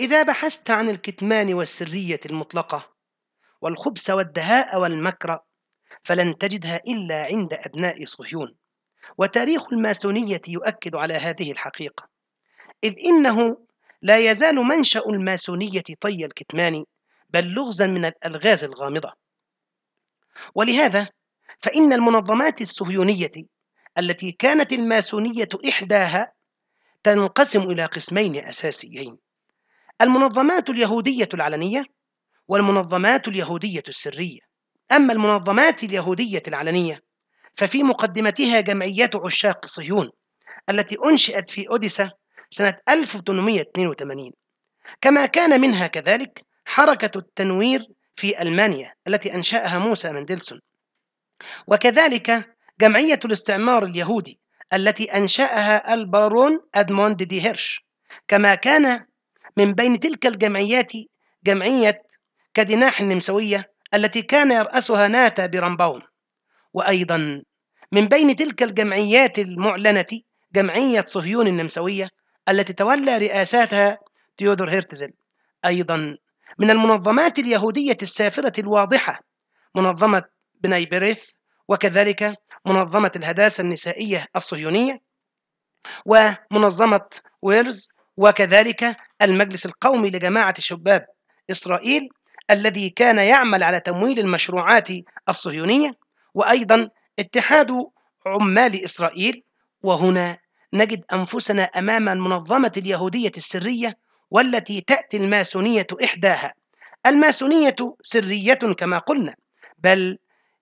إذا بحثت عن الكتمان والسرية المطلقة والخبث والدهاء والمكر فلن تجدها إلا عند أبناء صهيون وتاريخ الماسونية يؤكد على هذه الحقيقة إذ إنه لا يزال منشأ الماسونية طي الكتمان بل لغزا من الألغاز الغامضة ولهذا فإن المنظمات الصهيونية التي كانت الماسونية إحداها تنقسم إلى قسمين أساسيين المنظمات اليهودية العلنية والمنظمات اليهودية السرية أما المنظمات اليهودية العلنية ففي مقدمتها جمعية عشاق صهيون التي أنشئت في أوديسا سنة 1882 كما كان منها كذلك حركة التنوير في ألمانيا التي أنشأها موسى مندلسون وكذلك جمعية الاستعمار اليهودي التي أنشأها البارون أدموند دي هيرش كما كان من بين تلك الجمعيات جمعية كدناح النمساوية التي كان يرأسها ناتا برامباوم وأيضا من بين تلك الجمعيات المعلنة جمعية صهيون النمساوية التي تولى رئاساتها تيودور هيرتزل أيضا من المنظمات اليهودية السافرة الواضحة منظمة بني بريث وكذلك منظمة الهداسة النسائية الصهيونية ومنظمة ويرز وكذلك المجلس القومي لجماعة شباب إسرائيل الذي كان يعمل على تمويل المشروعات الصهيونية وأيضا اتحاد عمال إسرائيل وهنا نجد أنفسنا أمام المنظمة اليهودية السرية والتي تأتي الماسونية إحداها الماسونية سرية كما قلنا بل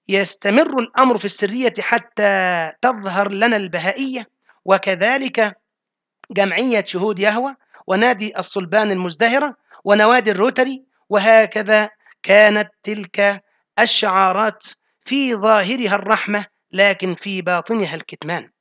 يستمر الأمر في السرية حتى تظهر لنا البهائية وكذلك جمعية شهود يهوى ونادي الصلبان المزدهرة ونوادي الروتري وهكذا كانت تلك الشعارات في ظاهرها الرحمة لكن في باطنها الكتمان